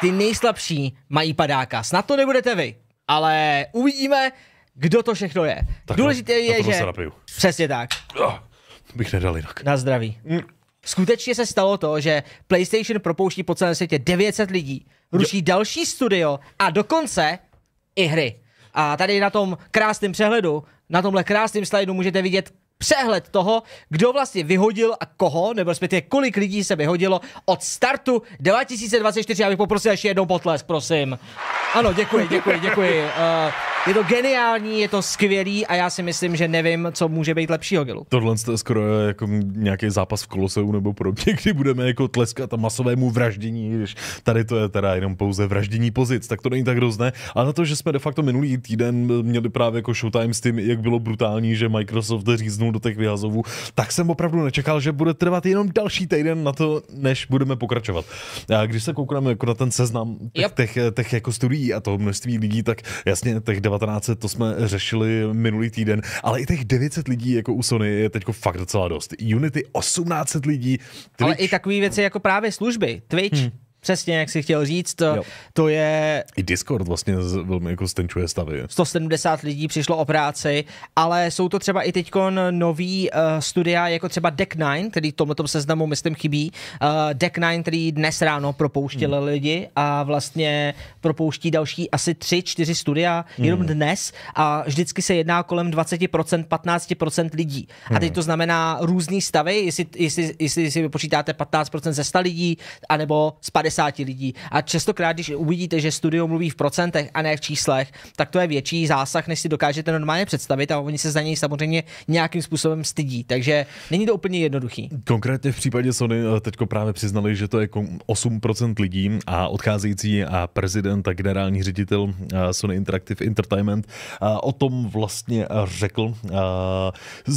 ty nejslabší mají padáka. Snad to nebudete vy, ale uvidíme, kdo to všechno je. Tak no, Důležité na, je, na že... Napiju. Přesně tak. Ah, to bych nedal jinak. Na zdraví. Mm. Skutečně se stalo to, že PlayStation propouští po celém světě 900 lidí, ruší jo. další studio a dokonce i hry. A tady na tom krásném přehledu, na tomhle krásném slajdu můžete vidět přehled toho, kdo vlastně vyhodil a koho, nebo respektive kolik lidí se vyhodilo od startu 2024. Já bych poprosil ještě jednou potlesk, prosím. Ano, děkuji, děkuji, děkuji. Uh, je to geniální, je to skvělý a já si myslím, že nevím, co může být lepšího, Gilu. Tohle je skoro jako nějaký zápas v Koloseu nebo podobně, kdy budeme jako tleskat a masovému vraždění, když tady to je teda jenom pouze vraždění pozic, tak to není tak hrozné. A na to, že jsme de facto minulý týden měli právě jako showtime s tím, jak bylo brutální, že Microsoft říznul kousnul do těch vyhazovů, tak jsem opravdu nečekal, že bude trvat jenom další týden na to, než budeme pokračovat. A když se koukneme jako na ten seznam těch, yep. těch, těch jako studií a toho množství lidí, tak jasně těch 19 to jsme řešili minulý týden, ale i těch 900 lidí jako u Sony je teď fakt docela dost. Unity 18 lidí. Twitch... Ale i takové věci jako právě služby. Twitch, hmm Přesně, jak si chtěl říct, to, jo. to je... I Discord vlastně z, velmi jako stenčuje stavy. 170 lidí přišlo o práci, ale jsou to třeba i teď nový uh, studia, jako třeba Deck 9, který tom seznamu, myslím, chybí. Uh, Deck 9, který dnes ráno propouštěl hmm. lidi a vlastně propouští další asi 3-4 studia hmm. jenom dnes a vždycky se jedná kolem 20%, 15% lidí. Hmm. A teď hmm. to znamená různý stavy, jestli, jestli, jestli si vypočítáte 15% ze 100 lidí, anebo z 50 50 lidí. A častokrát, když uvidíte, že studio mluví v procentech a ne v číslech, tak to je větší zásah, než si dokážete normálně představit a oni se za něj samozřejmě nějakým způsobem stydí. Takže není to úplně jednoduchý. Konkrétně v případě Sony eh, teď právě přiznali, že to je 8% lidí a odcházející a prezident a generální ředitel eh, Sony Interactive Entertainment eh, o tom vlastně řekl.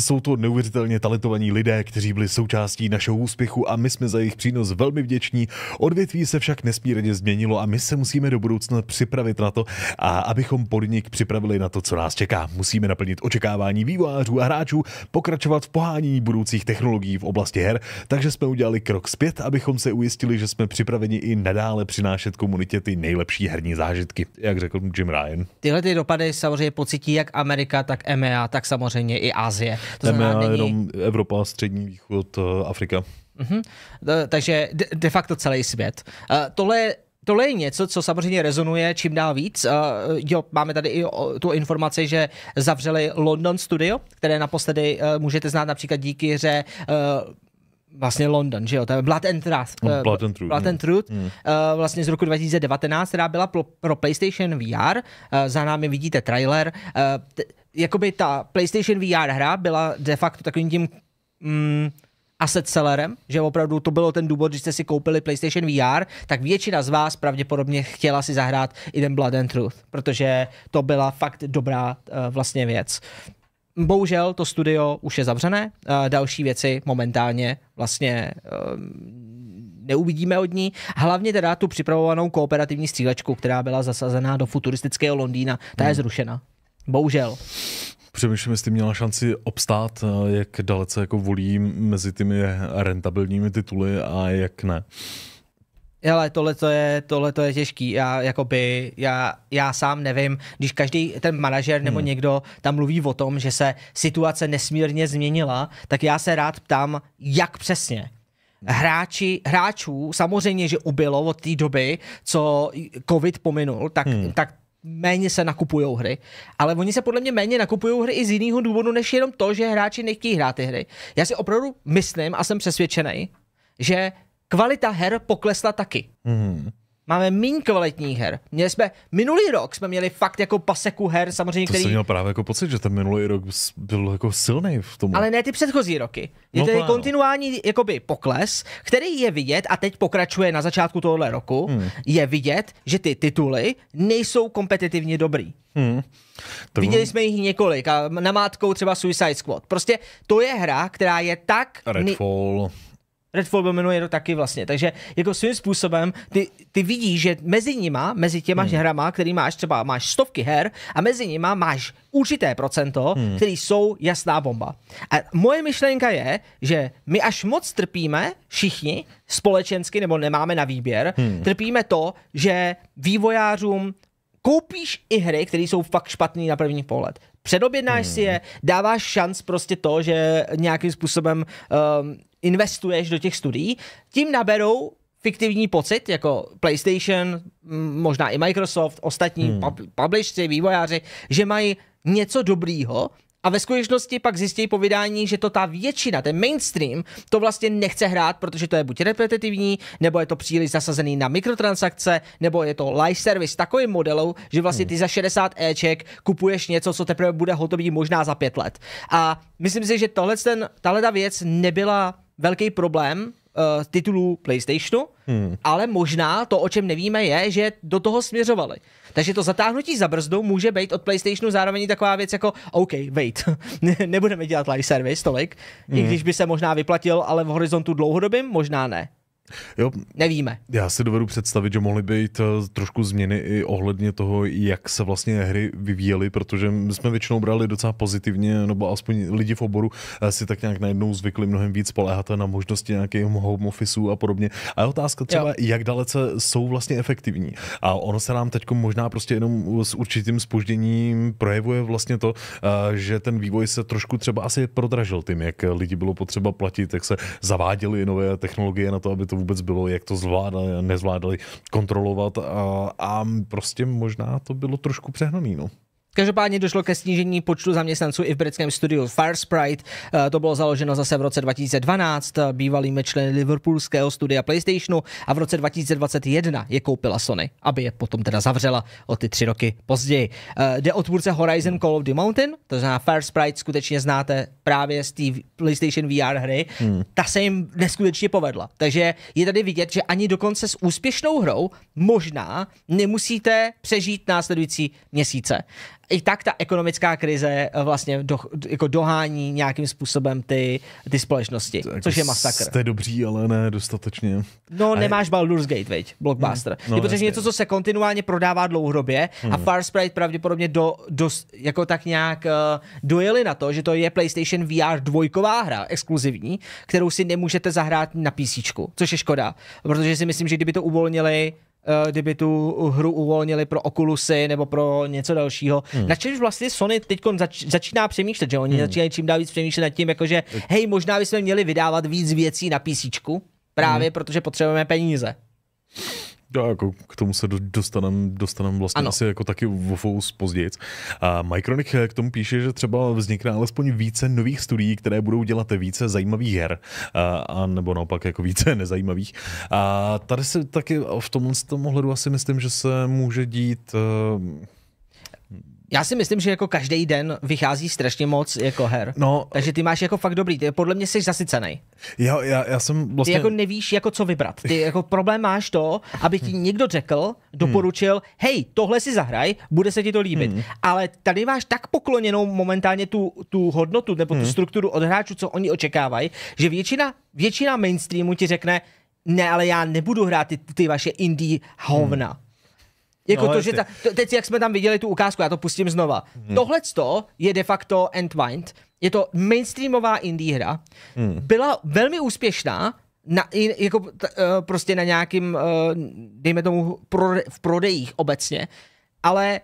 Jsou to neuvěřitelně talentovaní lidé, kteří byli součástí našeho úspěchu a my jsme za jejich přínos velmi vděční. Odvětví Odvětví se však nesmírně změnilo a my se musíme do budoucna připravit na to, a abychom podnik připravili na to, co nás čeká. Musíme naplnit očekávání vývojářů a hráčů, pokračovat v pohánění budoucích technologií v oblasti her, takže jsme udělali krok zpět, abychom se ujistili, že jsme připraveni i nadále přinášet komunitě ty nejlepší herní zážitky, jak řekl Jim Ryan. Tyhle ty dopady samozřejmě pocití jak Amerika, tak EMEA, tak samozřejmě i Asie. To znamená, e e není... jenom Evropa, Střední východ, Afrika. Mm-hmm. Takže de facto celý svět. Eh, tohle tohle je něco, co samozřejmě rezonuje čím dál víc. Uh, jo, máme tady i o, tu informaci, že zavřeli London Studio, které naposledy uh, můžete znát například díky hře uh, vlastně London, že jo, to je Blood and Truth. No, Blood and Truth. Blood no. and Truth mm. vlastně z roku 2019, která byla pro, PlayStation VR. za námi vidíte trailer. jakoby ta PlayStation VR hra byla de facto takovým tím... Mm, asset sellerem, že opravdu to bylo ten důvod, když jste si koupili PlayStation VR, tak většina z vás pravděpodobně chtěla si zahrát i ten Blood and Truth, protože to byla fakt dobrá uh, vlastně věc. Bohužel to studio už je zavřené, uh, další věci momentálně vlastně uh, neuvidíme od ní. Hlavně teda tu připravovanou kooperativní střílečku, která byla zasazená do futuristického Londýna, ta hmm. je zrušena. Bohužel. Přemýšlím, jestli měla šanci obstát, eh, jak dalece jako volí mezi těmi rentabilními tituly a jak ne. Ale tohle to je, tohle to je těžký. Já, jakoby, já, já sám nevím, když každý ten manažer nebo hmm. někdo tam mluví o tom, že se situace nesmírně změnila, tak já se rád ptám, jak přesně. Hráči, hráčů samozřejmě, že ubylo od té doby, co covid pominul, tak, hmm. tak méně se nakupují hry, ale oni se podle mě méně nakupují hry i z jiného důvodu, než jenom to, že hráči nechtějí hrát ty hry. Já si opravdu myslím a jsem přesvědčený, že kvalita her poklesla taky. Mm máme méně kvalitních her. Měli jsme, minulý rok jsme měli fakt jako paseku her, samozřejmě, to který... jsem měl právě jako pocit, že ten minulý rok byl jako silný v tom. Ale ne ty předchozí roky. Je no, tady kontinuální jakoby pokles, který je vidět a teď pokračuje na začátku tohohle roku, hmm. je vidět, že ty tituly nejsou kompetitivně dobrý. Hmm. To Viděli jsme jich několik a namátkou třeba Suicide Squad. Prostě to je hra, která je tak... Redfall. Redfall byl minulý rok taky vlastně, takže jako svým způsobem ty, ty vidíš, že mezi nima, mezi těma hmm. hrama, který máš třeba, máš stovky her a mezi nima máš určité procento, hmm. který jsou jasná bomba. A moje myšlenka je, že my až moc trpíme všichni společensky, nebo nemáme na výběr, hmm. trpíme to, že vývojářům koupíš i hry, které jsou fakt špatné na první pohled. Předobjednáš hmm. si je, dáváš šanc prostě to, že nějakým způsobem um, investuješ do těch studií, tím naberou fiktivní pocit, jako PlayStation, možná i Microsoft, ostatní hmm. pub- publishři, vývojáři, že mají něco dobrýho a ve skutečnosti pak zjistí po vydání, že to ta většina, ten mainstream, to vlastně nechce hrát, protože to je buď repetitivní, nebo je to příliš zasazený na mikrotransakce, nebo je to live service takovým modelou, že vlastně hmm. ty za 60 Eček kupuješ něco, co teprve bude hotový možná za pět let. A myslím si, že ten, tahle ta věc nebyla velký problém uh, titulů PlayStationu, hmm. ale možná to, o čem nevíme, je, že do toho směřovali. Takže to zatáhnutí za brzdu může být od PlayStationu zároveň taková věc jako OK, wait, nebudeme dělat live service tolik, hmm. i když by se možná vyplatil, ale v horizontu dlouhodobým možná ne. Jo, Nevíme. Já si dovedu představit, že mohly být eh, trošku změny i ohledně toho, jak se vlastně hry vyvíjely, protože my jsme většinou brali docela pozitivně, nebo aspoň lidi v oboru eh, si tak nějak najednou zvykli mnohem víc spoléhat na možnosti nějakých home officeů a podobně. A je otázka třeba, jo. jak dalece jsou vlastně efektivní. A ono se nám teď možná prostě jenom s určitým spožděním projevuje vlastně to, eh, že ten vývoj se trošku třeba asi prodražil tím, jak lidi bylo potřeba platit, jak se zaváděly nové technologie na to, aby to vůbec bylo, jak to zvládali a nezvládali kontrolovat a, a prostě možná to bylo trošku přehnaný. No. Každopádně došlo ke snížení počtu zaměstnanců i v britském studiu Fire Sprite. Eh, to bylo založeno zase v roce 2012 eh, bývalými členy liverpoolského studia PlayStationu a v roce 2021 je koupila Sony, aby je potom teda zavřela o ty tři roky později. Eh, jde o tvůrce Horizon Call of the Mountain, to znamená Fire Sprite skutečně znáte právě z té PlayStation VR hry. Hmm. Ta se jim neskutečně povedla. Takže je tady vidět, že ani dokonce s úspěšnou hrou možná nemusíte přežít následující měsíce i tak ta ekonomická krize eh, vlastně do, jako dohání nějakým způsobem ty, ty společnosti, tak jako což je masakr. Jste dobří, ale ne dostatečně. No, a nemáš je... Baldur's Gate, veď, Blockbuster. Hmm. No, je potřebuješ něco, co se kontinuálně prodává dlouhodobě hmm. a Far Sprite pravděpodobně do, do, jako tak nějak uh, dojeli na to, že to je PlayStation VR dvojková hra, exkluzivní, kterou si nemůžete zahrát na PC, což je škoda, protože si myslím, že kdyby to uvolnili Eh, kdyby tu hru uvolnili pro Oculusy nebo pro něco dalšího. Hmm. Na čemž vlastně Sony teď zač- začíná přemýšlet, že oni hmm. začínají čím dál víc přemýšlet nad tím, jakože hej, možná bychom měli vydávat víc věcí na PC, právě hmm. protože potřebujeme peníze. No, jako k tomu se dostaneme dostanem vlastně ano. asi jako taky fous později. A Micronic k tomu píše, že třeba vznikne alespoň více nových studií, které budou dělat více zajímavých her, a, a nebo naopak jako více nezajímavých. A tady se taky v tomhle tom ohledu asi myslím, že se může dít uh, já si myslím, že jako každý den vychází strašně moc jako her. No, Takže ty máš jako fakt dobrý, ty podle mě jsi zasycený. Já já, já jsem vlastně... Ty jako nevíš, jako co vybrat. Ty jako problém máš to, aby ti někdo řekl, doporučil, hmm. hej, tohle si zahraj, bude se ti to líbit. Hmm. Ale tady máš tak pokloněnou momentálně tu, tu hodnotu nebo tu hmm. strukturu od hráčů, co oni očekávají, že většina, většina mainstreamu ti řekne, ne, ale já nebudu hrát ty, ty vaše indie hovna. Hmm. Jako no, to, že ta, to, teď jak jsme tam viděli tu ukázku, já to pustím znova. Hmm. Tohle je de facto Entwined. Je to mainstreamová indie hra. Hmm. Byla velmi úspěšná, na, jako t, eh, prostě na nějakým, eh, dejme tomu, pro, v prodejích obecně, ale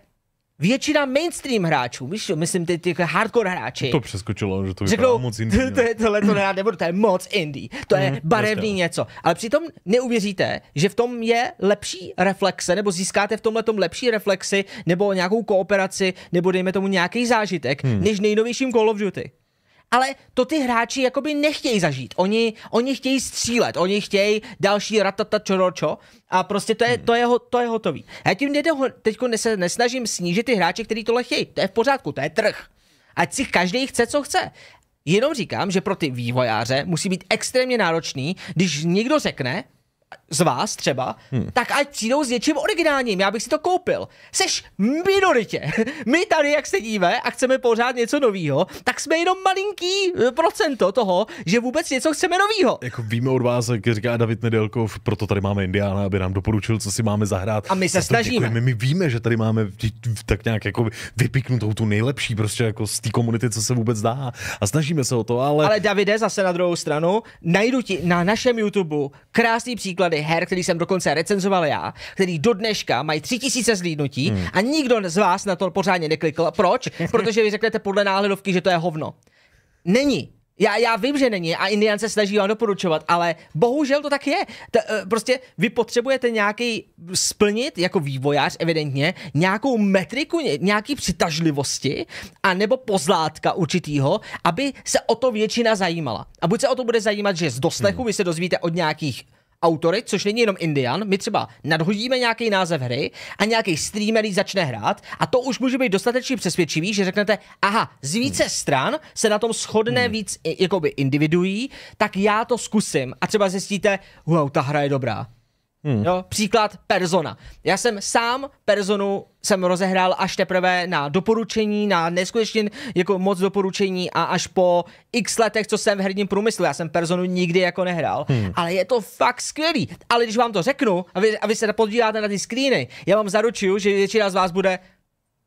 většina mainstream hráčů, víš, myslím ty ty hardcore hráči. To přeskočilo, že to je moc indie. To je, tohle to já nebudu, to je moc indie, to je mhm, barevný no. něco. Ale přitom neuvěříte, že v tom je lepší reflexe, nebo získáte v tomhle tom lepší reflexy, nebo nějakou kooperaci, nebo dejme tomu nějaký zážitek, hmm. než nejnovějším Call of Duty ale to ty hráči jakoby nechtějí zažít. Oni, oni chtějí střílet, oni chtějí další ratata čoročo a prostě to je, hmm. to je, to je hotový. Já tím teď nesnažím snížit ty hráče, kteří tohle chtějí. To je v pořádku, to je trh. Ať si každý chce, co chce. Jenom říkám, že pro ty vývojáře musí být extrémně náročný, když někdo řekne, z vás třeba, hmm. tak ať přijdou s něčím originálním, já bych si to koupil. Seš minoritě. My tady, jak se sedíme a chceme pořád něco nového, tak jsme jenom malinký eh, procento toho, že vůbec něco chceme nového. Jako víme od vás, jak říká David Nedelkov, proto tady máme Indiána, aby nám doporučil, co si máme zahrát. A my se snažíme. Děkujeme. My víme, že tady máme tak nějak jako vypiknutou tu nejlepší prostě jako z té komunity, co se vůbec dá. A snažíme se o to, ale... Ale Davide, zase na druhou stranu, najdu ti na našem YouTube krásný příklad příklady her, který jsem dokonce recenzoval já, který do dneška mají 3000 zlídnutí hmm. a nikdo z vás na to pořádně neklikl. Proč? Protože vy řeknete podle náhledovky, že to je hovno. Není. Já, já vím, že není a Indian se snaží vám doporučovat, ale bohužel to tak je. T- eh, prostě vy potřebujete nějaký splnit jako vývojář evidentně nějakou metriku, nějaký přitažlivosti a nebo pozlátka určitýho, aby se o to většina zajímala. A buď se o to bude zajímat, že z doslechu hmm. vy se dozvíte od nějakých autory, což není jenom Indian, my třeba nadhodíme nějaký název hry a nějaký streamer začne hrát a to už může být dostatečně přesvědčivý, že řeknete, aha, z více hmm. stran se na tom shodne hmm. víc individuí, tak já to zkusím a třeba zjistíte, wow, ta hra je dobrá. Hmm. Jo? Příklad Persona. Já jsem sám Personu jsem rozehrál až teprve na doporučení, na neskutečně jako moc doporučení a až po x letech, co jsem v herním průmyslu. Já jsem Personu nikdy jako nehrál, hmm. ale je to fakt skvělý. Ale když vám to řeknu a vy, a vy se podíváte na ty screeny, já vám zaručuju, že většina z vás bude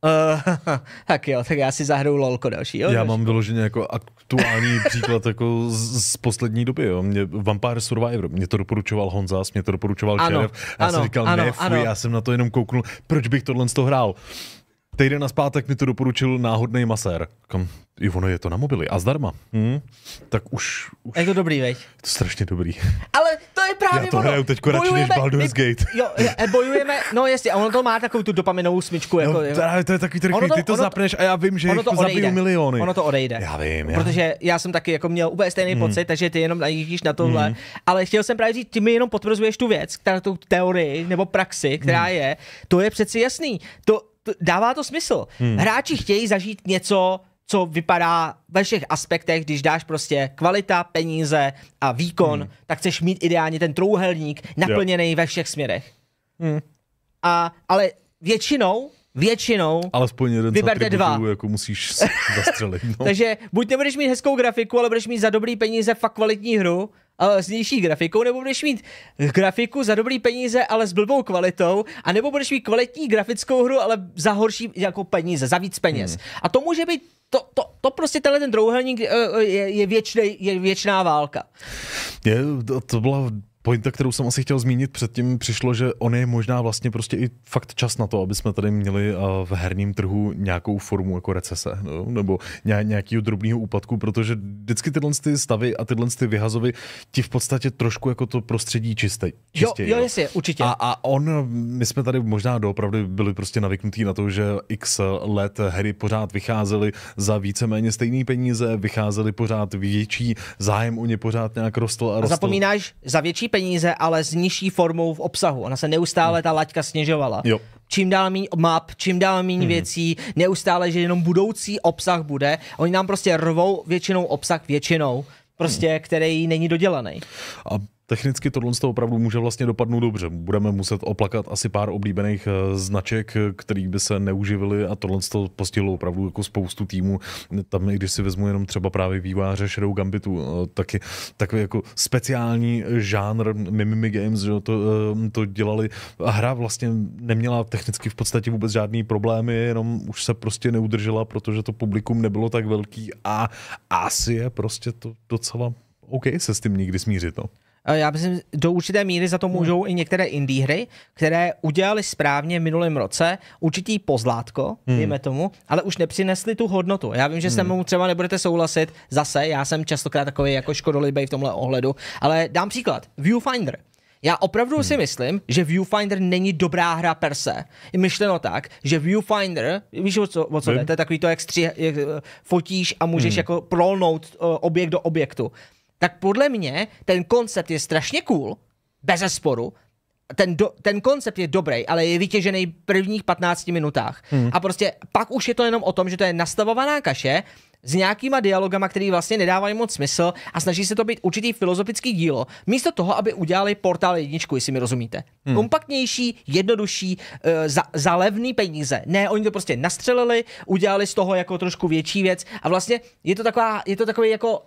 Uh, tak jo, tak já si zahraju lolko další. Jo, já mám vyloženě jako aktuální příklad jako z, z poslední doby. Jo. Mě Vampire Survivor, mě to doporučoval Honza, mě to doporučoval ano, Já ano, jsem říkal, ano, ne, fuj, ano. já jsem na to jenom kouknul, proč bych tohle z toho hrál. Týden na zpátek mi to doporučil náhodný masér. Kam, i ono je to na mobily a zdarma. Hmm? Tak už, už... Je to dobrý, veď? Je to strašně dobrý. Ale to je právě Já to hraju teď radši než Baldur's Gate. Jo, e, bojujeme, no jestli, a ono to má takovou tu dopaminovou smyčku. Jako, no, jako, to, to je takový trik, ty to, zapneš a já vím, že ono to zabiju miliony. Ono to odejde. Já vím. Já. Protože já jsem taky jako měl úplně stejný hmm. pocit, takže ty jenom najíždíš na tohle. Hmm. Ale chtěl jsem právě říct, ty mi jenom potvrzuješ tu věc, která tu teorii nebo praxi, která hmm. je, to je přeci jasný. To, dává to smysl. Hmm. Hráči chtějí zažít něco, co vypadá ve všech aspektech, když dáš prostě kvalita, peníze a výkon, hmm. tak chceš mít ideálně ten trouhelník naplněný jo. ve všech směrech. Hmm. A, ale většinou většinou Alespoň jeden vyberte dva. Jako musíš zastřelit. No. Takže buď nebudeš mít hezkou grafiku, ale budeš mít za dobrý peníze fakt kvalitní hru, ale s nižší grafikou, nebo budeš mít grafiku za dobrý peníze, ale s blbou kvalitou, a nebo budeš mít kvalitní grafickou hru, ale za horší jako peníze, za víc peněz. Hmm. A to může být to, to, to prostě tenhle ten trouhelník eh, eh, je, je, věčnej, je věčná válka. Je, to byla pointa, kterou jsem asi chtěl zmínit předtím, přišlo, že on je možná vlastně prostě i fakt čas na to, aby jsme tady měli eh, v herním trhu nějakou formu jako recese no, nebo nějakého drobného úpadku, protože vždycky tyhle ty stavy a tyhle ty vyhazovy ti v podstatě trošku jako to prostředí čistý. čistě. Jo, jo, no. jestli, určitě. A, a on, my jsme tady možná doopravdy byli prostě navyknutí na to, že x let hry pořád vycházely za víceméně stejné peníze, vycházely pořád větší, zájem u ně pořád nějak rostl a rostl. A zapomínáš, za větší peníze, ale s nižší formou v obsahu. Ona se neustále hmm. ta laťka snižovala. Jo. Čím dál méně map, čím dál méně hmm. věcí, neustále, že jenom budoucí obsah bude. Oni nám prostě rvou většinou obsah většinou, prostě, hmm. který není dodělaný. A Technicky tohle z toho opravdu může vlastně dopadnout dobře. Budeme muset oplakat asi pár oblíbených eh, značek, který by se neuživili a tohle toho postihlo opravdu jako spoustu týmů. Tam, i když si vezmu jenom třeba právě výváře Shadow Gambitu, eh, taky takový jako speciální žánr Mimimi Games, že to, eh, to dělali. A hra vlastně neměla technicky v podstatě vůbec žádný problémy, jenom už se prostě neudržela, protože to publikum nebylo tak velký a asi je prostě to docela OK se s tím někdy smířit. No. Eh, já myslím, do určité míry za to hmm. můžou hmm. i některé indie hry, které udělali správně v minulém roce určitý pozlátko, hmm. víme tomu, ale už nepřinesli tu hodnotu. Já vím, že se hmm. mnou třeba nebudete souhlasit, zase, já jsem častokrát takový jako škodolibej v tomhle ohledu, ale dám příklad. Viewfinder. Já opravdu hmm. si myslím, že Viewfinder není dobrá hra per se. Myšleno tak, že Viewfinder, víš o co, o co jde, to je takový to, jak, stři, jak eh, fotíš a můžeš hmm. jako prolnout uh, objekt do objektu tak podle mě ten koncept je strašně cool, bez sporu, ten, do, ten koncept je dobrý, ale je vytěžený v prvních 15 minutách. Hmm. A prostě pak už je to jenom o tom, že to je nastavovaná kaše s nějakýma dialogama, který vlastně nedávají moc smysl a snaží se to být určitý filozofický dílo. Místo toho, aby udělali portál jedničku, jestli mi rozumíte. Hmm. Kompaktnější, jednodušší, eh, za, za levný peníze. Ne, oni to prostě nastřelili, udělali z toho jako trošku větší věc a vlastně je to, taková, je to takový jako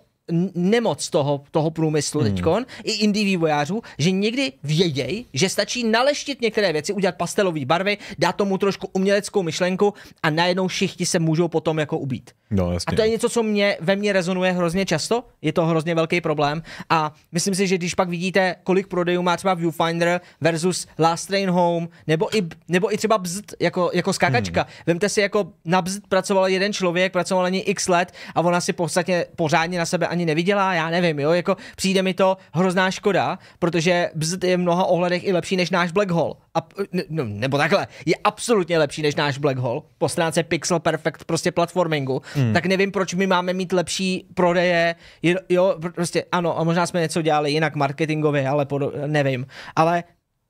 nemoc toho, toho průmyslu hmm. teďkon, i indie vývojářů, že někdy vědějí, že stačí naleštit některé věci, udělat pastelové barvy, dát tomu trošku uměleckou myšlenku a najednou všichni se můžou potom jako ubít. No, jasně. A to je něco, co mě, ve mně rezonuje hrozně často, je to hrozně velký problém a myslím si, že když pak vidíte, kolik prodejů má třeba Viewfinder versus Last Train Home, nebo i, nebo i třeba bzd, jako, jako skákačka. Hmm. Vemte si, jako na bzd pracoval jeden člověk, pracoval na x let a ona si podstatně pořádně na sebe ani neviděla, já nevím, jo, jako přijde mi to hrozná škoda, protože Bzd je v mnoha ohledech i lepší než náš Black Hole. A, ne, no, nebo takhle, je absolutně lepší než náš Black Hole, po stránce Pixel Perfect prostě platformingu, hmm. tak nevím, proč my máme mít lepší prodeje, jo, prostě ano, a možná jsme něco dělali jinak marketingově, ale pod, nevím, ale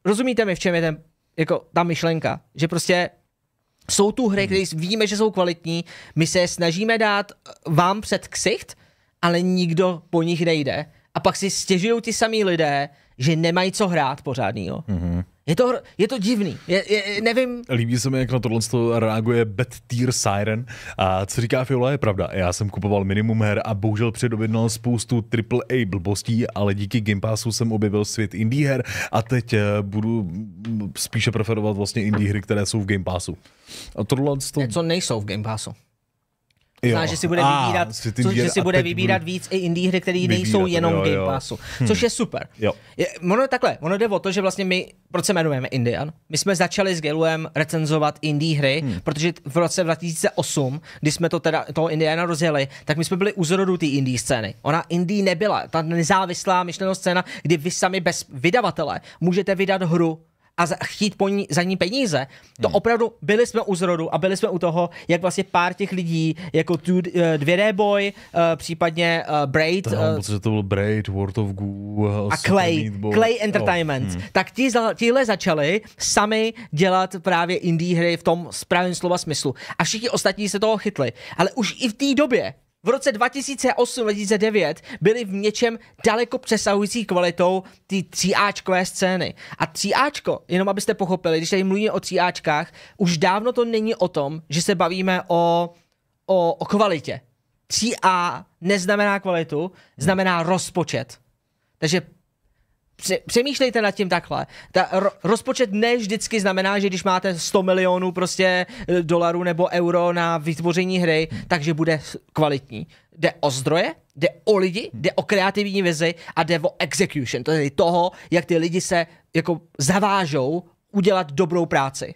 rozumíte mi, v čem je ten, jako ta myšlenka, že prostě jsou tu hry, hmm. které víme, že jsou kvalitní, my se snažíme dát eh, vám před ksicht, ale nikdo po nich nejde. A pak si stěžují ti samí lidé, že nemají co hrát pořádnýho. Mm-hmm. Je to, je to divný, je, je, nevím. Líbí se mi, jak na tohle reaguje Bad Tear Siren. A co říká Fiola, je pravda. Já jsem kupoval minimum her a bohužel předobjednal spoustu AAA blbostí, ale díky Game Passu jsem objevil svět indie her a teď eh, budu spíše preferovat vlastně indie hry, které jsou v Game Passu. A tohle to... Co nejsou v Game Passu. Jo. Zná, že si bude vybírat, si co, že si bude vybírat víc i indie hry, které nejsou jenom jo, jo. Game Passu, hm. což je super. Jo. Je, ono takhle, ono jde o to, že vlastně my, proč se jmenujeme Indian? My jsme začali s Geluem recenzovat indie hry, hmm. protože v roce 2008, kdy jsme to teda, toho Indiana rozjeli, tak my jsme byli u zrodu té indie scény. Ona indie nebyla, ta nezávislá myšlená scéna, kdy vy sami bez vydavatele můžete vydat hru a chtít po ní, za ní peníze. To hmm. opravdu byli jsme u zrodu a byli jsme u toho, jak vlastně pár těch lidí, jako tu, 2D eh, Boy, eh, případně eh, Braid. Tam, uh, to byl Braid, World of Goo a Clay, Clay Entertainment. Oh. Hmm. Tak ti, tíhle začali sami dělat právě indie hry v tom správném slova smyslu. A všichni ostatní se toho chytli. Ale už i v té době v roce 2008-2009 byly v něčem daleko přesahující kvalitou ty 3 scény. A 3 jenom abyste pochopili, když tady mluvíme o 3 už dávno to není o tom, že se bavíme o, o, o kvalitě. 3A neznamená kvalitu, znamená rozpočet. Takže přemýšlejte nad tím takhle. Ta ro, rozpočet ne vždycky znamená, že když máte 100 milionů prostě e, dolarů nebo euro na vytvoření hry, takže bude kvalitní. Jde o zdroje, jde o lidi, jde o kreativní vizi a jde o execution, to je toho, jak ty lidi se jako zavážou udělat dobrou práci.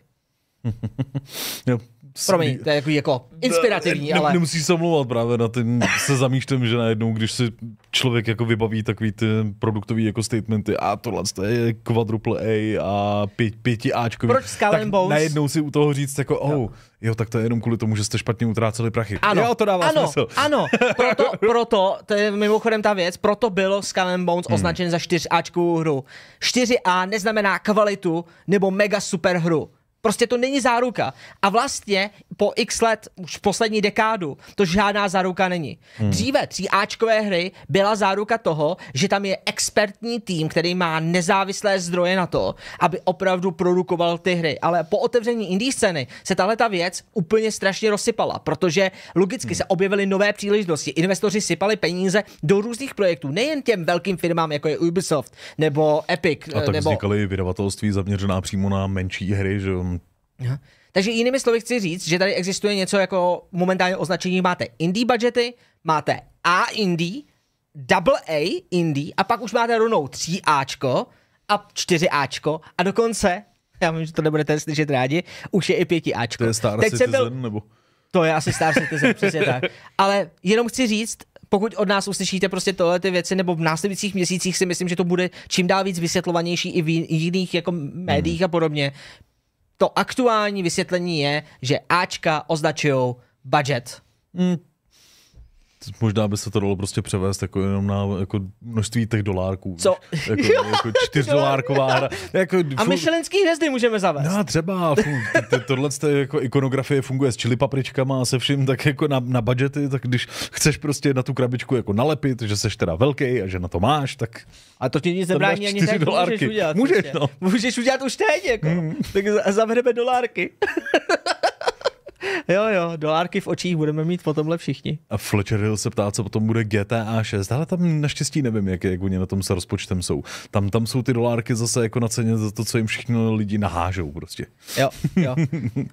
jo, Promiň, to je jako, jako inspirativní, ne, ale... Nemusíš se omlouvat právě na tím, se zamýšlím, že najednou, když si člověk jako vybaví takový ty produktový jako statementy a tohle to je quadruple A a pě- pěti Ačkový, Proč tak Bones? najednou si u toho říct jako, oh, jo. jo, tak to je jenom kvůli tomu, že jste špatně utráceli prachy. Ano, jo, to dává ano, smysl. ano, proto, proto, to je mimochodem ta věc, proto bylo Skull and Bones hmm. označen za 4 Ačkovou hru. 4A neznamená kvalitu nebo mega super hru. Prostě to není záruka. A vlastně po x let, už poslední dekádu, to žádná záruka není. Hmm. Dříve tří ačkové hry byla záruka toho, že tam je expertní tým, který má nezávislé zdroje na to, aby opravdu produkoval ty hry. Ale po otevření indie scény se tahle ta věc úplně strašně rozsypala, protože logicky hmm. se objevily nové příležitosti. Investoři sypali peníze do různých projektů, nejen těm velkým firmám, jako je Ubisoft nebo Epic. A tak nebo... vznikaly vydavatelství zaměřená přímo na menší hry, že Aha. Takže jinými slovy chci říct, že tady existuje něco jako momentálně označení, máte indie budgety, máte A indie, double A indie a pak už máte rovnou 3Ačko a 4Ačko a dokonce, já vím, že to nebudete slyšet rádi, už je i 5Ačko. To je Star Teď Citizen byl... nebo? To je asi Star Citizen, přesně tak. Ale jenom chci říct, pokud od nás uslyšíte prostě tohle ty věci, nebo v následujících měsících si myslím, že to bude čím dál víc vysvětlovanější i v jiných jako médiích hmm. a podobně, to aktuální vysvětlení je, že Ačka označují budget. Mm, možná by se to dalo prostě převést jako jenom na jako množství těch dolárků. Co? Jako, jako čtyřdolárková hra. Jako, a fun... myšelenský hvězdy můžeme zavést. No třeba, tohle jako ikonografie funguje s čili papričkama a se vším tak jako na, na budgety, tak když chceš prostě na tu krabičku jako nalepit, že seš teda velký a že na to máš, tak... A to ti nic nebrání ani tak, dolárky. můžeš udělat. Můžeš, prostě. no. Můžeš udělat už teď, jako. Mm. Tak zavřeme dolárky. jo, jo, dolárky v očích budeme mít po tomhle všichni. A Fletcher Hill se ptá, co potom bude GTA 6, ale tam naštěstí nevím, jak, jak oni na tom se rozpočtem jsou. Tam, tam jsou ty dolárky zase jako na ceně za to, co jim všichni lidi nahážou prostě. Jo, jo.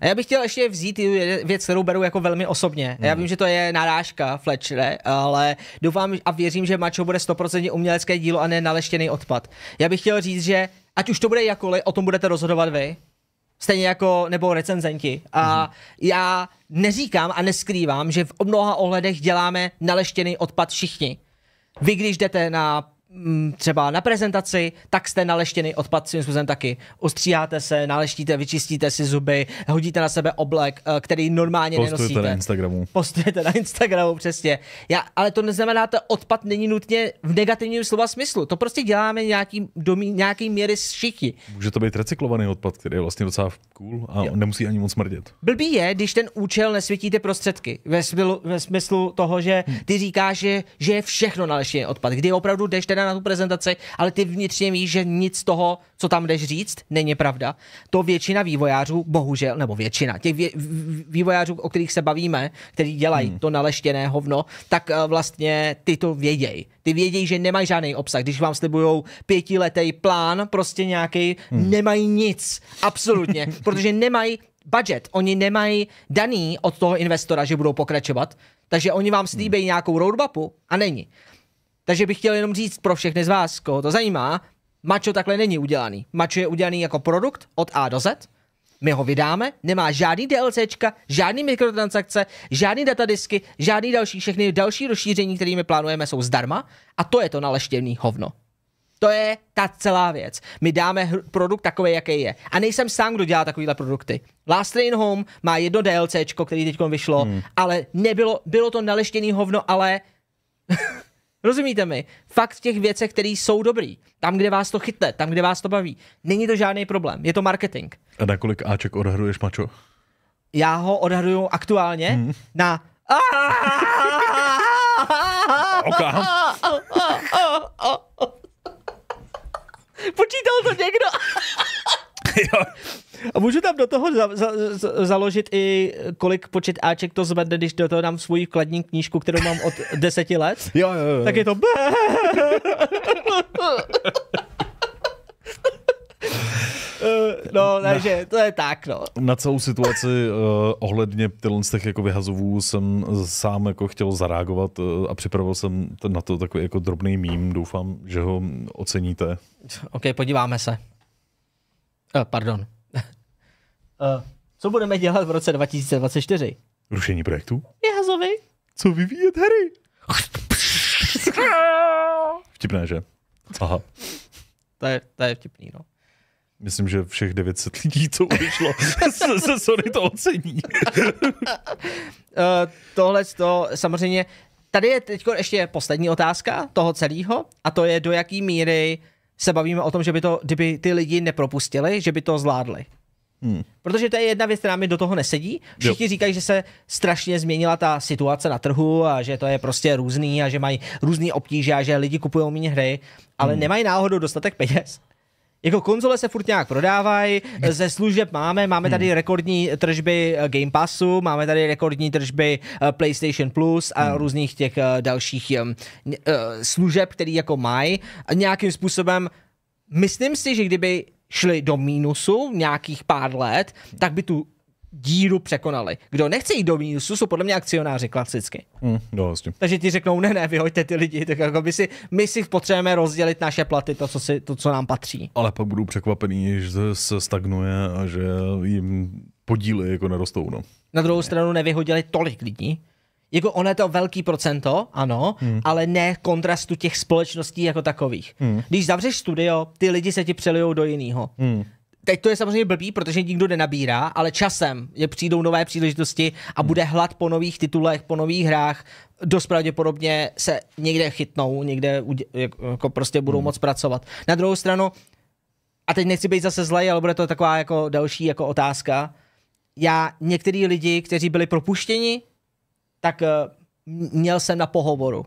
A já bych chtěl ještě vzít věc, kterou beru jako velmi osobně. Já hmm. vím, že to je narážka Fletchere, ale doufám a věřím, že Macho bude 100% umělecké dílo a ne naleštěný odpad. Já bych chtěl říct, že ať už to bude jakoli, o tom budete rozhodovat vy stejně jako, nebo recenzenti. A mm-hmm. já neříkám a neskrývám, že v mnoha ohledech děláme naleštěný odpad všichni. Vy, když jdete na Mm, třeba na prezentaci, tak jste naleštěný odpad svým způsobem taky. Ustříháte se, naleštíte, vyčistíte si zuby, hodíte na sebe oblek, eh, který normálně Postujete nenosíte. Postujete na Instagramu. Postujete na Instagramu, přesně. Já, ale to neznamená, že odpad není nutně v negativním slova smyslu. To prostě děláme nějaký, domí, nějaký měry z šichy. Může to být recyklovaný odpad, který je vlastně docela cool a jo. nemusí ani moc smrdět. Blbý je, když ten účel nesvětí ty prostředky. Ve, smyslu, ve smyslu toho, že hmm. ty říkáš, že, že je všechno naleštěný odpad. Kdy opravdu jdeš teda na tu prezentaci, ale ty vnitřně víš, že nic z toho, co tam jdeš říct, není pravda. To většina vývojářů, bohužel, nebo většina těch vě, vývojářů, o kterých se bavíme, který dělají hmm. to naleštěné hovno, tak eh, vlastně ty to vědějí. Ty vědějí, že nemají žádný obsah. Když vám slibují pětiletý plán, prostě nějaký, hmm. nemají nic. Absolutně. protože nemají budget. Oni nemají daný od toho investora, že budou pokračovat. Takže oni vám slíbejí hmm. nějakou roadmapu a není. Takže bych chtěl jenom říct pro všechny z vás, koho to zajímá, Mačo takhle není udělaný. Mačo je udělaný jako produkt od A do Z, my ho vydáme, nemá žádný DLCčka, žádný mikrotransakce, žádný datadisky, žádný další, všechny další rozšíření, kterými plánujeme, jsou zdarma a to je to naleštěvný hovno. To je ta celá věc. My dáme hr- produkt takový, jaký je. A nejsem sám, kdo dělá takovýhle produkty. Last Train Home má jedno DLCčko, který teď vyšlo, hmm. ale nebylo, bylo to naleštěný hovno, ale Rozumíte mi? Fakt v těch věcech, které jsou dobrý. Tam, kde vás to chytne, tam, kde vás to baví. Není to žádný problém, je to marketing. A na kolik Aček odhaduješ, Mačo? Já ho odhaduju aktuálně hmm. na... Počítal to někdo? A můžu tam do toho za, za, za, založit i kolik počet Aček to zvedne, když do toho dám svoji kladní knížku, kterou mám od deseti let. Jo, jo, jo. Tak je to... no, takže na, to je tak, no. Na celou situaci uh, ohledně tělen z těch jako vyhazovů jsem sám jako chtěl zareagovat uh, a připravil jsem na to takový jako drobný mím. Doufám, že ho oceníte. Ok, podíváme se. Uh, pardon. uh, co budeme dělat v roce 2024? Rušení projektu? Jehazovy. Co vyvíjet hry? Vtipné, že? Aha. To je, to je vtipný, no. Myslím, že všech 900 lidí, co odešlo se, se Sony, to ocení. uh, tohle to samozřejmě... Tady je teď ještě poslední otázka toho celého a to je, do jaký míry uh, se bavíme o tom, že by to, kdyby ty lidi nepropustili, že by to zvládli. Hmm. Protože to je jedna věc, která mi do toho nesedí. Všichni jo. říkají, že se strašně změnila ta situace na trhu a že to je prostě různý a že mají různý obtíže a že lidi kupují méně hry, ale hmm. nemají náhodou dostatek peněz, jako konzole se furt nějak prodávají, ze služeb máme, máme tady hmm. rekordní tržby eh, Game Passu, máme tady rekordní tržby eh, PlayStation Plus a hmm. různých těch eh, dalších služeb, který jako mají. Nějakým způsobem, myslím si, že kdyby šli do mínusu nějakých pár let, tak by tu díru překonali. Kdo nechce jít do mínusu, jsou podle mě akcionáři klasicky. Mm, vlastně. Takže ti řeknou, ne, ne, vyhoďte ty lidi, tak jako by si, my si potřebujeme rozdělit naše platy, to, co, si, to, co nám patří. Ale pak budou překvapený, že se stagnuje a že jim podíly jako nerostou. No. Na druhou stranu nevyhodili tolik lidí, jako ono je to velký procento, ano, hmm. ale ne kontrastu těch společností jako takových. Hmm. Když zavřeš studio, ty lidi se ti přelijou do jiného. Hmm teď to je samozřejmě blbý, protože nikdo nenabírá, ale časem je přijdou nové příležitosti a hmm. bude hlad po nových titulech, po nových hrách, dost pravděpodobně se někde chytnou, někde jako, jako prostě budou hmm. moc pracovat. Na druhou stranu, a teď nechci být zase zlej, ale bude to taková jako další jako otázka. Já některý lidi, kteří byli propuštěni, tak eh, měl jsem na pohovoru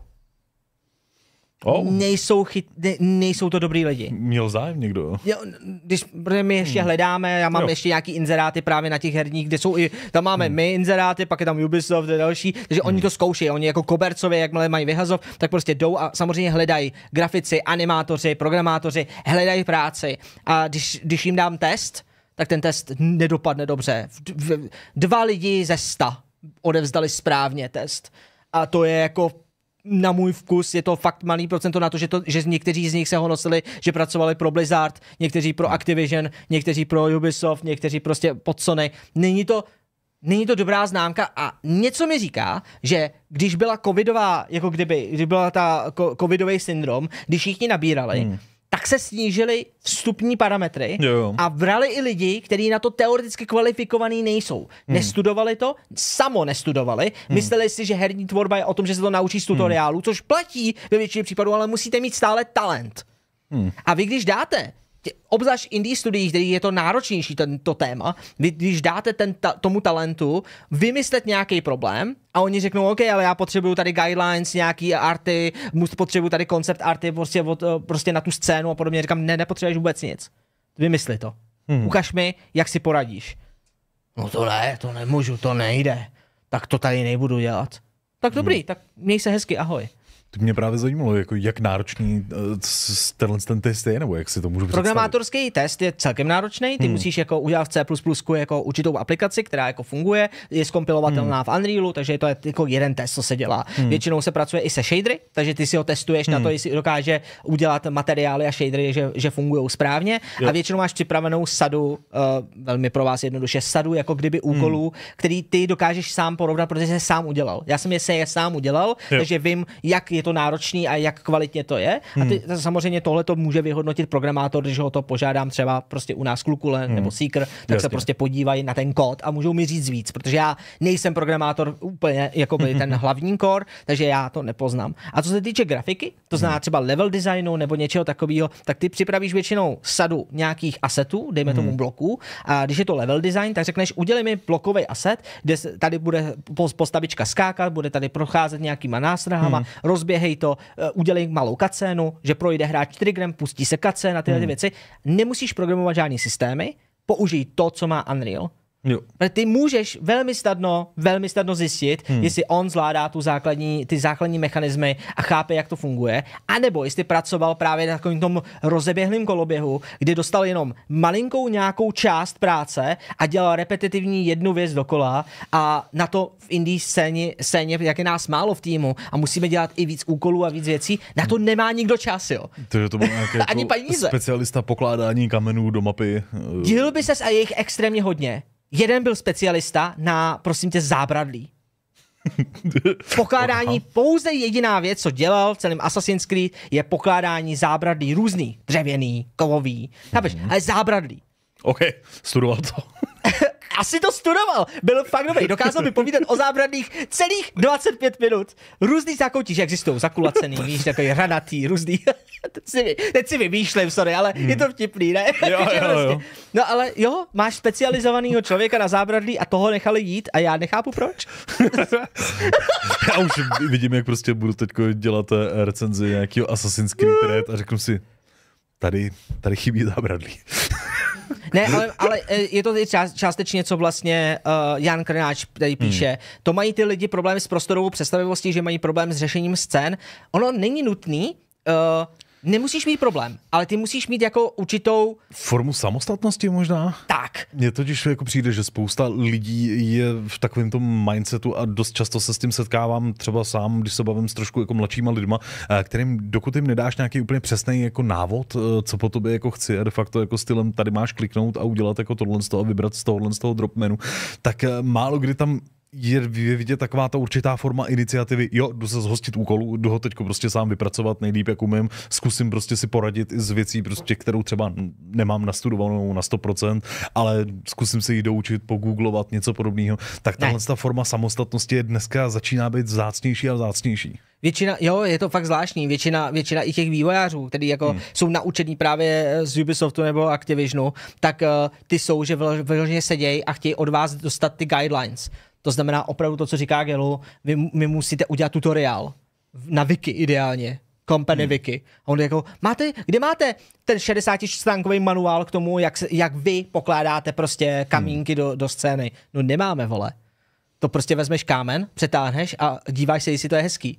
Oh. Nejsou, chyt, ne, nejsou to dobrý lidi. Měl zájem někdo? Jo, když, protože my ještě hmm. hledáme, já mám jo. ještě nějaký inzeráty právě na těch herních, kde jsou i, tam máme hmm. my inzeráty, pak je tam Ubisoft a další, takže hmm. oni to zkoušejí, oni jako kobercově, jakmile mají vyhazov, tak prostě jdou a samozřejmě hledají grafici, animátoři, programátoři, hledají práci a když, když jim dám test, tak ten test nedopadne dobře. Dva lidi ze sta odevzdali správně test a to je jako na můj vkus je to fakt malý procento na to, že, to, že někteří z nich se honosili, že pracovali pro Blizzard, někteří pro Activision, někteří pro Ubisoft, někteří prostě pod Sony. Není to, není to dobrá známka a něco mi říká, že když byla covidová, jako kdyby, když byla ta covidový syndrom, když všichni nabírali, hmm tak se snížily vstupní parametry jo, a vrali i lidi, kteří na to teoreticky kvalifikovaní nejsou. Hmm. Nestudovali to, samo nestudovali, hmm. mysleli si, že herní tvorba je o tom, že se to naučí z hmm. tutoriálu, hmm. což platí ve většině případů, ale musíte mít stále talent. Hmm. A vy když dáte obzvlášť v indie studiích, kde je to náročnější, tento téma, vy, když dáte ten, ta, tomu talentu vymyslet nějaký problém a oni řeknou, OK, ale já potřebuju tady guidelines, nějaký arty, potřebuju tady koncept arty prostě, od, eh, prostě na tu scénu a podobně. Říkám, ne, nepotřebuješ vůbec nic. Vymysli to. Hmm. Ukaž mi, jak si poradíš. No to ne, to nemůžu, to nejde. Tak to tady nebudu dělat. Tak dobrý, hmm. tak měj se hezky, ahoj mě právě zajímalo, jako jak náročný eh, tenhle ten test je, nebo jak si to můžu představit. Programátorský test je celkem náročný, ty hmm. musíš jako udělat v C++ jako určitou aplikaci, která jako funguje, je skompilovatelná hmm. v Unrealu, takže to je jako jeden test, co se dělá. Hmm. Většinou se pracuje i se shadery, takže ty si ho testuješ hmm. na to, hmm. jestli dokáže udělat materiály a shadery, že, že fungují správně. Jo. A většinou máš připravenou sadu, uh, velmi pro vás jednoduše, sadu jako kdyby hmm. úkolů, hmm. který ty dokážeš sám porovnat, protože jsi sám udělal. Já jsem je sám udělal, jo. takže vím, jak je to náročný a jak kvalitně to je. Hmm. A ty, hmm. samozřejmě tohle to může vyhodnotit programátor, když ho to požádám třeba prostě u nás Klukule hmm. nebo Seeker, tak Jasně. se prostě podívají na ten kód a můžou mi říct víc, protože já nejsem programátor úplně jako by ten hlavní core, takže já to nepoznám. A co se týče grafiky, to zná hmm. třeba level designu nebo něčeho takového, tak ty připravíš většinou sadu nějakých asetů, dejme hmm. tomu bloků, a když je to level design, tak řekneš, udělej mi blokový aset, kde tady bude postavička skákat, bude tady procházet nějakýma nástrahama, hmm. roz rozběhej to, eh, udělej malou kacénu, že projde hráč 4 pustí se kacén na tyhle hmm. věci. Nemusíš programovat žádný systémy, použij to, co má Unreal Jo. ty můžeš velmi snadno, velmi snadno zjistit, hmm. jestli on zvládá tu základní, ty základní mechanismy a chápe, jak to funguje, anebo jestli pracoval právě na takovém tom rozeběhlém koloběhu, kdy dostal jenom malinkou nějakou část práce a dělal repetitivní jednu věc dokola a na to v indie scéně, scéně jak je nás málo v týmu a musíme dělat i víc úkolů a víc věcí, na to nemá nikdo čas, jo. Takže to byl jako Ani peníze. specialista pokládání kamenů do mapy. Eh, Dělil by ses a jejich extrémně hodně. Jeden byl specialista na, prosím tě, zábradlí. Pokládání Aha. pouze jediná věc, co dělal v celém Assassin's Creed, je pokládání zábradlí různý, dřevěný, kovový, mm-hmm. ale zábradlí. OK, studoval to. asi to studoval. Byl fakt dobrý. Dokázal by povídat o zábradlích celých 25 minut. Různý zákoutí, že existují zakulacený, víš, takový hranatý, různý. teď, si, vymýšlím, sorry, ale hmm. je to vtipný, ne? Jo, jo, jo. Prostě- no ale jo, máš specializovaného člověka na zábradlí a toho nechali jít a já nechápu proč. já už vidím, jak prostě budu teď dělat eh, recenzi nějakého Assassin's Creed a řeknu si, tady, tady chybí zábradlí. Ne, ale, ale e, je to částečně, co vlastně uh, Jan Krnáč tady hmm. píše. Hmm. To mají ty lidi problémy s prostorovou představivostí, že mají problém s řešením scén. Ono není nutný, uh, nemusíš mít problém, ale ty musíš mít jako určitou... Formu samostatnosti možná? Tak. Mně totiž jako přijde, že spousta lidí je v takovém tom mindsetu a dost často se s tím setkávám třeba sám, když se bavím s trošku jako mladšíma lidma, eh, kterým dokud jim nedáš nějaký úplně přesný jako návod, eh, co po tobě jako chci a de facto jako stylem tady máš kliknout a udělat jako tohle z toho a vybrat z toho, z toho drop menu, tak eh, málo kdy tam je vidět taková ta určitá forma iniciativy, jo, jdu se zhostit úkolu, jdu ho teď prostě sám vypracovat nejlíp, jak umím, zkusím prostě si poradit i z věcí, prostě, kterou třeba nemám nastudovanou na 100%, ale zkusím si ji doučit, pogooglovat, něco podobného, tak tahle ta forma samostatnosti je dneska začíná být zácnější a zácnější. Většina, jo, je to fakt zvláštní, většina, většina i těch vývojářů, kteří jako hmm. jsou naučení právě eh, z Ubisoftu nebo Activisionu, tak uh, ty jsou, že vyloženě sedějí a chtějí od vás dostat ty guidelines. To znamená opravdu to, co říká Gelu, vy, vy musíte udělat tutoriál na wiki ideálně, company hmm. wiki. A on jako, máte, kde máte ten 60 stránkový manuál k tomu, jak, jak vy pokládáte prostě kamínky hmm. do, do scény? No nemáme, vole. To prostě vezmeš kámen, přetáhneš a díváš se, jestli to je hezký.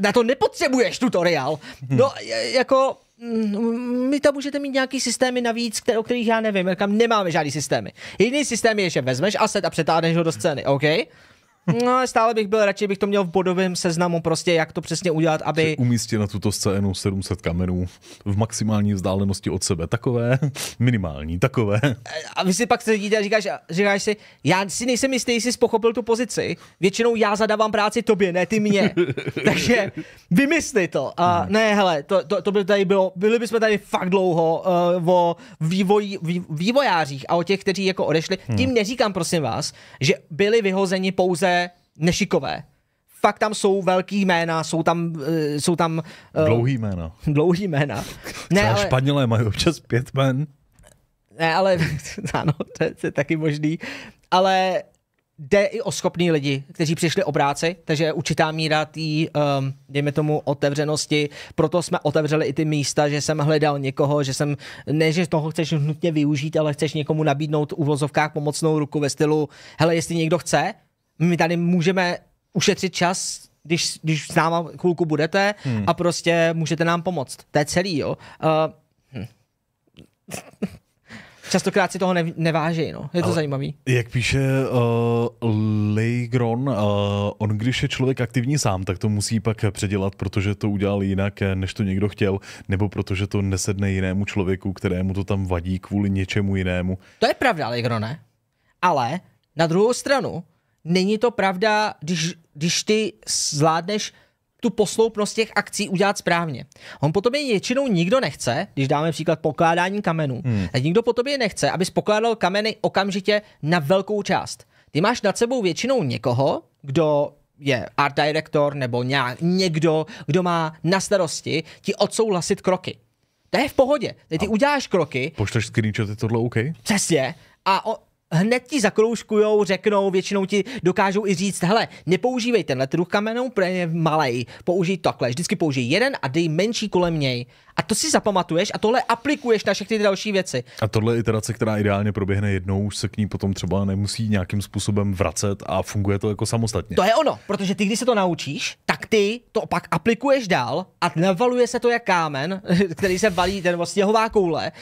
Na, to nepotřebuješ tutoriál. Hmm. No, jako my mm, tam můžete mít nějaký systémy navíc, které, o kterých já nevím, kam nemáme žádný systémy. Jediný systém je, že vezmeš aset a přetáhneš ho do scény, OK? No, stále bych byl radši, bych to měl v bodovém seznamu, prostě jak to přesně udělat, aby. Umístě na tuto scénu 700 kamenů v maximální vzdálenosti od sebe, takové, minimální, takové. A vy si pak sedíte a říkáš, říkáš si, já si nejsem jistý, jestli jsi pochopil tu pozici. Většinou já zadávám práci tobě, ne ty mě. Takže vymysli to. A uh, ne, hele, to, to, to by tady bylo, byli bychom tady fakt dlouho uh, o vývoj, vývojářích a o těch, kteří jako odešli. Hmm. Tím neříkám, prosím vás, že byli vyhozeni pouze nešikové. Fakt tam jsou velký jména, jsou tam... Uh, jsou tam uh, dlouhý jména. Dlouhý jména. ne, ale... Španělé mají občas pět jmén. Ne, ale ano, to je, to je taky možný. Ale jde i o schopný lidi, kteří přišli o práci, takže určitá míra té, um, ehm, dejme tomu, otevřenosti. Proto jsme otevřeli i ty místa, že jsem hledal někoho, že jsem, ne, že toho chceš nutně využít, ale chceš někomu nabídnout v uvozovkách pomocnou ruku ve stylu, hele, jestli někdo chce, my tady můžeme ušetřit čas, když, když s náma chvilku budete hmm. a prostě můžete nám pomoct. To je celý, jo. Uh, hm. Častokrát si toho ne, neváží, no. Je to Ale zajímavý. Jak píše uh, Leigron, uh, on když je člověk aktivní sám, tak to musí pak předělat, protože to udělal jinak, než to někdo chtěl, nebo protože to nesedne jinému člověku, kterému to tam vadí kvůli něčemu jinému. To je pravda, Leigrone. Ale na druhou stranu, není to pravda, když, když ty zvládneš tu posloupnost těch akcí udělat správně. On po tobě většinou nikdo nechce, když dáme příklad pokládání kamenů, hmm. tak nikdo po tobě nechce, abys pokládal kameny okamžitě na velkou část. Ty máš nad sebou většinou někoho, kdo je art director nebo nějak, někdo, kdo má na starosti ti odsouhlasit kroky. To je v pohodě. Ty, ty uděláš kroky. Pošleš screenshoty tohle OK? Přesně. A o, hned ti zakroužkujou, řeknou, většinou ti dokážou i říct, hele, nepoužívej tenhle druh kamenou, protože je malej, použij takhle, vždycky použij jeden a dej menší kolem něj. A to si zapamatuješ a tohle aplikuješ na všechny ty další věci. A tohle je iterace, která ideálně proběhne jednou, už se k ní potom třeba nemusí nějakým způsobem vracet a funguje to jako samostatně. To je ono, protože ty, když se to naučíš, tak ty to pak aplikuješ dál a navaluje se to jak kámen, který se valí ten vlastně hová koule,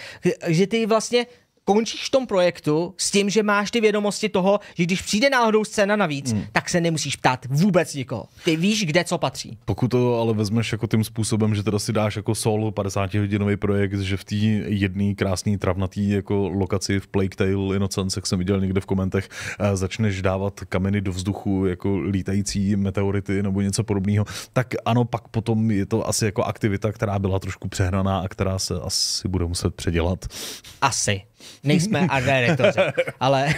že ty vlastně končíš v tom projektu s tím, že máš ty vědomosti toho, že když přijde náhodou scéna navíc, hmm. tak se nemusíš ptát vůbec nikoho. Ty víš, kde co patří. Pokud to ale vezmeš jako tím způsobem, že teda si dáš jako solo 50-hodinový projekt, že v té jedné krásné travnatý jako lokaci v Plague Tale Innocence, jak jsem viděl někde v komentech, eh, začneš dávat kameny do vzduchu jako lítající meteority nebo něco podobného, tak ano, pak potom je to asi jako aktivita, která byla trošku přehnaná a která se asi bude muset předělat. Asi nejsme art direktoři, ale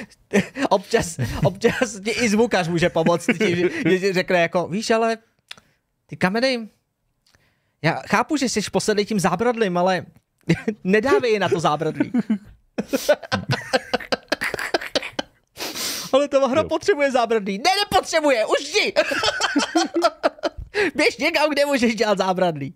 občas, občas ti i zvukař může pomoct, ti, že že řekne jako, víš, ale ty kameny, já chápu, že jsi posedlý tím zábradlím, ale nedávej je na to zábradlí. ale ta hra jo. potřebuje zábradlí. Ne, nepotřebuje, už jdi! Běž někam, kde můžeš dělat zábradlí.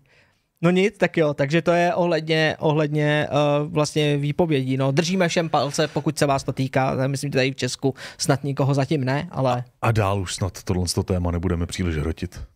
No nic, tak jo, takže to je ohledně, ohledně uh, vlastně výpovědí. No, držíme všem palce, pokud se vás to týká, myslím že tady v Česku, snad nikoho zatím ne, ale... A, a dál už snad tohle téma nebudeme příliš hrotit.